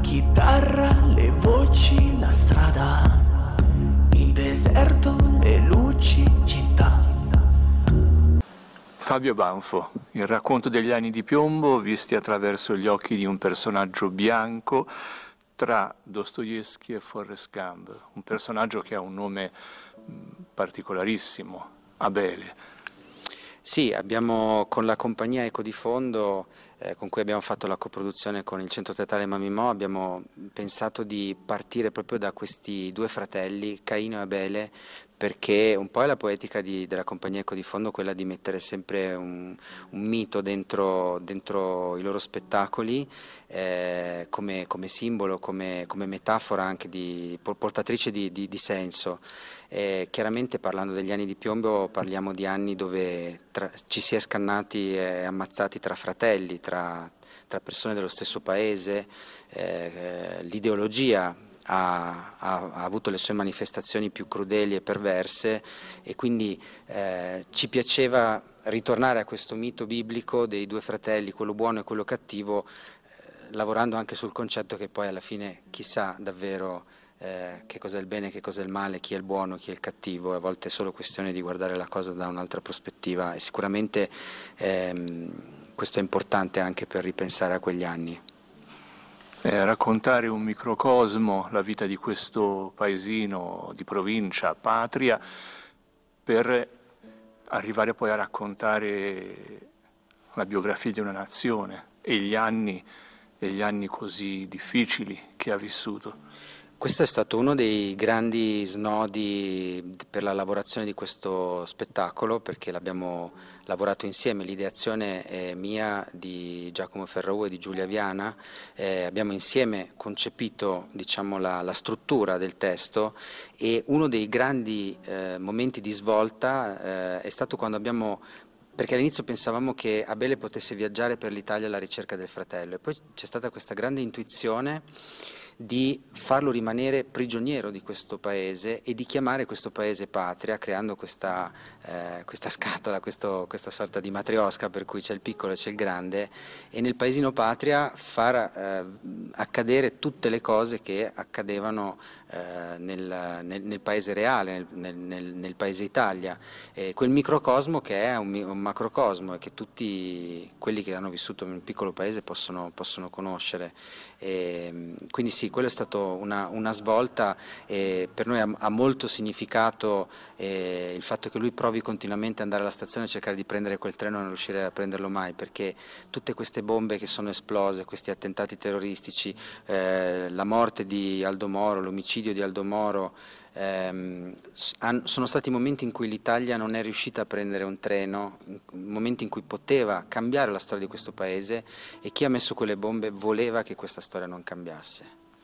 chitarra, le voci, la strada, il deserto, le luci, città. Fabio Banfo, il racconto degli anni di piombo visti attraverso gli occhi di un personaggio bianco tra Dostoevsky e Forrest Gump, un personaggio che ha un nome mm, particolarissimo, Abele. Sì, abbiamo con la compagnia Eco di Fondo, eh, con cui abbiamo fatto la coproduzione con il Centro Teatrale Mamimò, abbiamo pensato di partire proprio da questi due fratelli, Caino e Abele, perché un po' è la poetica di, della compagnia Eco di Fondo quella di mettere sempre un, un mito dentro, dentro, i loro spettacoli eh, come, come, simbolo, come, come, metafora anche di, portatrice di, di, di senso. Eh, chiaramente parlando degli anni di piombo parliamo di anni dove tra, ci si è scannati e ammazzati tra fratelli, tra, tra persone dello stesso paese, eh, eh l'ideologia ha, ha, ha, avuto le sue manifestazioni più crudeli e perverse e quindi eh, ci piaceva ritornare a questo mito biblico dei due fratelli, quello buono e quello cattivo, eh, lavorando anche sul concetto che poi alla fine chissà davvero eh, che cos'è il bene, che cos'è il male, chi è il buono, chi è il cattivo, a volte è solo questione di guardare la cosa da un'altra prospettiva e sicuramente ehm, questo è importante anche per ripensare a quegli anni. Eh, raccontare un microcosmo, la vita di questo paesino di provincia, patria, per arrivare poi a raccontare la biografia di una nazione e gli anni, e gli anni così difficili che ha vissuto. Questo è stato uno dei grandi snodi per la lavorazione di questo spettacolo perché l'abbiamo lavorato insieme, l'ideazione è mia di Giacomo Ferrau e di Giulia Viana, eh, abbiamo insieme concepito diciamo, la, la, struttura del testo e uno dei grandi eh, momenti di svolta eh, è stato quando abbiamo perché all'inizio pensavamo che Abele potesse viaggiare per l'Italia alla ricerca del fratello e poi c'è stata questa grande intuizione di farlo rimanere prigioniero di questo paese e di chiamare questo paese patria creando questa, eh, questa scatola, questo, questa sorta di matriosca per cui c'è il piccolo e c'è il grande e nel paesino patria far eh, accadere tutte le cose che accadevano eh, nel, nel, nel, paese reale, nel, nel paese Italia, quel microcosmo che è un, un, macrocosmo e che tutti quelli che hanno vissuto in un piccolo paese possono, possono conoscere. E, ehm, quindi sì, sì, quella è stata una, una svolta e per noi ha, ha molto significato eh, il fatto che lui provi continuamente ad andare alla stazione a cercare di prendere quel treno e non riuscire a prenderlo mai perché tutte queste bombe che sono esplose, questi attentati terroristici, eh, la morte di Aldo Moro, l'omicidio di Aldo Moro, ehm, sono stati momenti in cui l'Italia non è riuscita a prendere un treno, momenti in cui poteva cambiare la storia di questo paese e chi ha messo quelle bombe voleva che questa storia non cambiasse.